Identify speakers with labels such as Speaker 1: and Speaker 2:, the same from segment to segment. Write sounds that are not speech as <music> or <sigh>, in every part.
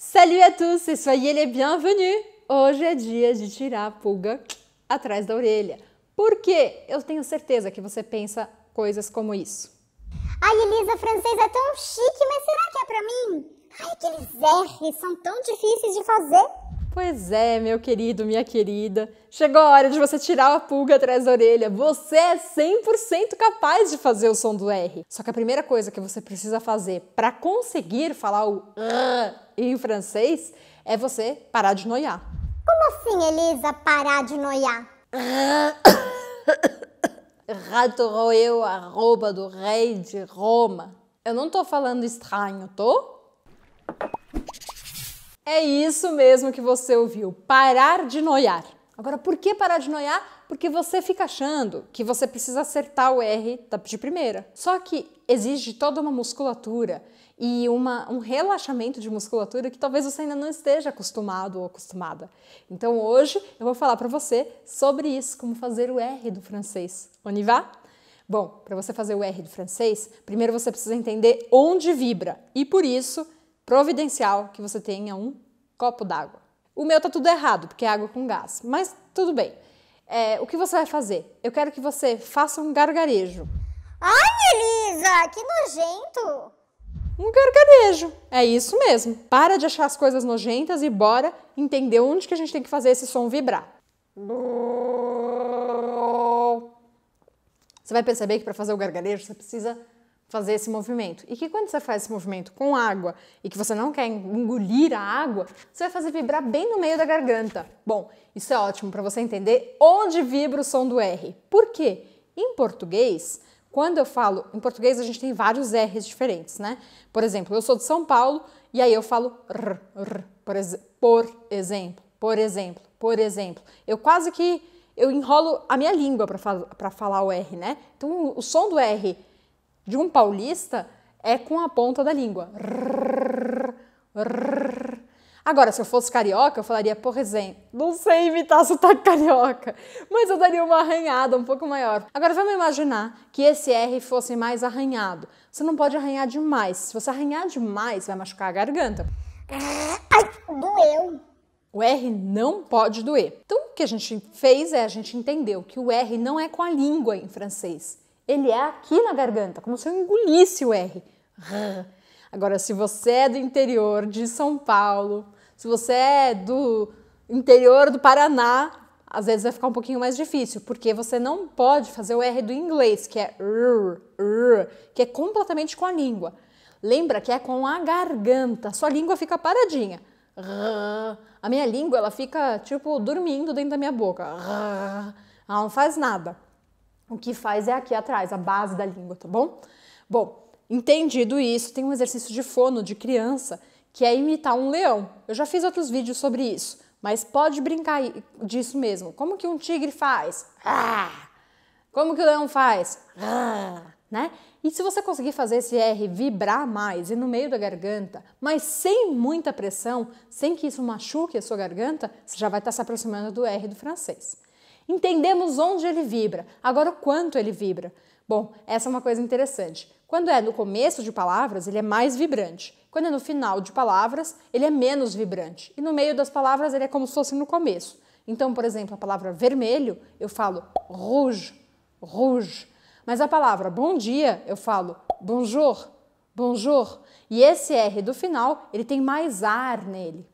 Speaker 1: Salut à tous et soyez les bienvenus! Hoje é dia de tirar a pulga atrás da orelha. Porque eu tenho certeza que você pensa coisas como isso. Ai, Elisa, francês é tão chique, mas será que é pra mim? Ai, aqueles R's são tão difíceis de fazer. Pois é, meu querido, minha querida. Chegou a hora de você tirar a pulga atrás da orelha. Você é 100% capaz de fazer o som do R. Só que a primeira coisa que você precisa fazer para conseguir falar o R ah em francês é você parar de noiar. Como assim, Elisa, parar de noiar? <coughs> Rato roeu a roupa do rei de Roma. Eu não tô falando estranho, tô? É isso mesmo que você ouviu, parar de noiar. Agora, por que parar de noiar? Porque você fica achando que você precisa acertar o R de primeira. Só que exige toda uma musculatura e uma, um relaxamento de musculatura que talvez você ainda não esteja acostumado ou acostumada. Então, hoje eu vou falar para você sobre isso, como fazer o R do francês. Onivá? Bom, para você fazer o R do francês, primeiro você precisa entender onde vibra e por isso providencial que você tenha um copo d'água. O meu tá tudo errado, porque é água com gás, mas tudo bem. É, o que você vai fazer? Eu quero que você faça um gargarejo. Ai, Elisa, que nojento! Um gargarejo, é isso mesmo. Para de achar as coisas nojentas e bora entender onde que a gente tem que fazer esse som vibrar. Você vai perceber que para fazer o gargarejo você precisa fazer esse movimento. E que quando você faz esse movimento com água e que você não quer engolir a água, você vai fazer vibrar bem no meio da garganta. Bom, isso é ótimo para você entender onde vibra o som do R. Por quê? Em português, quando eu falo, em português a gente tem vários R's diferentes, né? Por exemplo, eu sou de São Paulo e aí eu falo r, r, por, ex, por exemplo, por exemplo, por exemplo. Eu quase que eu enrolo a minha língua para falar o R, né? Então o som do R de um paulista é com a ponta da língua. Agora, se eu fosse carioca, eu falaria, por exemplo, não sei imitar sotaque carioca, mas eu daria uma arranhada um pouco maior. Agora, vamos imaginar que esse R fosse mais arranhado. Você não pode arranhar demais. Se você arranhar demais, vai machucar a garganta. Ai, doeu! O R não pode doer. Então, o que a gente fez é a gente entendeu que o R não é com a língua em francês ele é aqui na garganta, como se eu engolisse o R. <laughs> Agora, se você é do interior de São Paulo, se você é do interior do Paraná, às vezes vai ficar um pouquinho mais difícil, porque você não pode fazer o R do inglês, que é r, que é completamente com a língua. Lembra que é com a garganta, sua língua fica paradinha. A minha língua ela fica tipo dormindo dentro da minha boca. Ela não faz nada. O que faz é aqui atrás, a base da língua, tá bom? Bom, entendido isso, tem um exercício de fono de criança que é imitar um leão. Eu já fiz outros vídeos sobre isso, mas pode brincar disso mesmo. Como que um tigre faz? Ah! Como que o leão faz? Ah! Né? E se você conseguir fazer esse R vibrar mais e no meio da garganta, mas sem muita pressão, sem que isso machuque a sua garganta, você já vai estar se aproximando do R do francês. Entendemos onde ele vibra, agora o quanto ele vibra. Bom, essa é uma coisa interessante. Quando é no começo de palavras, ele é mais vibrante. Quando é no final de palavras, ele é menos vibrante. E no meio das palavras, ele é como se fosse no começo. Então, por exemplo, a palavra vermelho, eu falo rouge, rouge. Mas a palavra bom dia, eu falo bonjour, bonjour. E esse R do final, ele tem mais ar nele.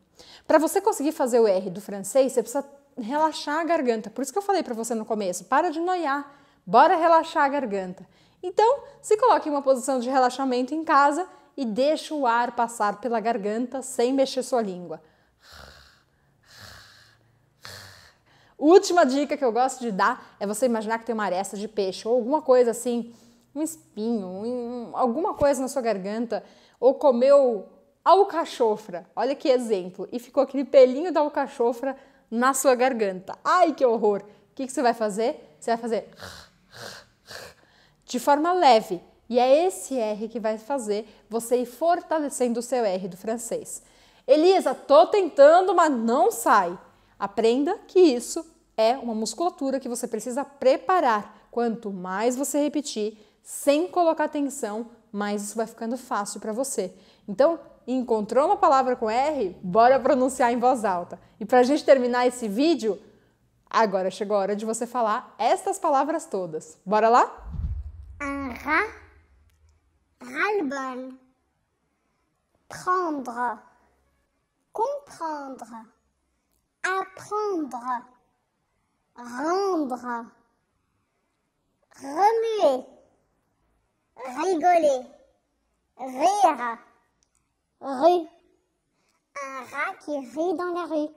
Speaker 1: Para você conseguir fazer o R do francês, você precisa relaxar a garganta. Por isso que eu falei para você no começo, para de noiar, bora relaxar a garganta. Então, se coloque em uma posição de relaxamento em casa e deixe o ar passar pela garganta sem mexer sua língua. Última dica que eu gosto de dar é você imaginar que tem uma aresta de peixe ou alguma coisa assim, um espinho, um, alguma coisa na sua garganta, ou comeu alcachofra. Olha que exemplo! E ficou aquele pelinho da alcachofra na sua garganta. Ai, que horror! O que, que você vai fazer? Você vai fazer de forma leve. E é esse R que vai fazer você ir fortalecendo o seu R do francês. Elisa, tô tentando, mas não sai. Aprenda que isso é uma musculatura que você precisa preparar. Quanto mais você repetir, sem colocar tensão, mais isso vai ficando fácil para você. Então, encontrou uma palavra com R? Bora pronunciar em voz alta. E para a gente terminar esse vídeo, agora chegou a hora de você falar estas palavras todas. Bora lá? Arra, prendre, comprendre, apprendre, rendre, remuer rigoler, rire, rue, un rat qui rit dans la rue.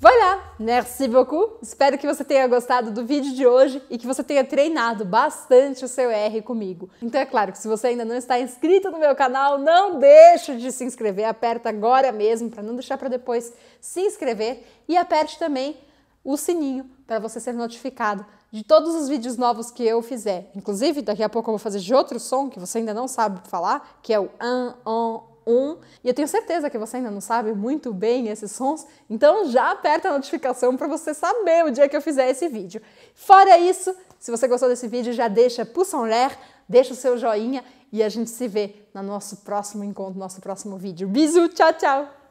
Speaker 1: Voilà, merci beaucoup. Espero que você tenha gostado do vídeo de hoje e que você tenha treinado bastante o seu R comigo. Então é claro que se você ainda não está inscrito no meu canal, não deixe de se inscrever, aperta agora mesmo para não deixar para depois se inscrever e aperte também o sininho para você ser notificado de todos os vídeos novos que eu fizer. Inclusive, daqui a pouco eu vou fazer de outro som que você ainda não sabe falar, que é o an, on, um. E eu tenho certeza que você ainda não sabe muito bem esses sons, então já aperta a notificação para você saber o dia que eu fizer esse vídeo. Fora isso, se você gostou desse vídeo, já deixa pouce en l'air, deixa o seu joinha e a gente se vê no nosso próximo encontro, no nosso próximo vídeo. Bisous, tchau, tchau!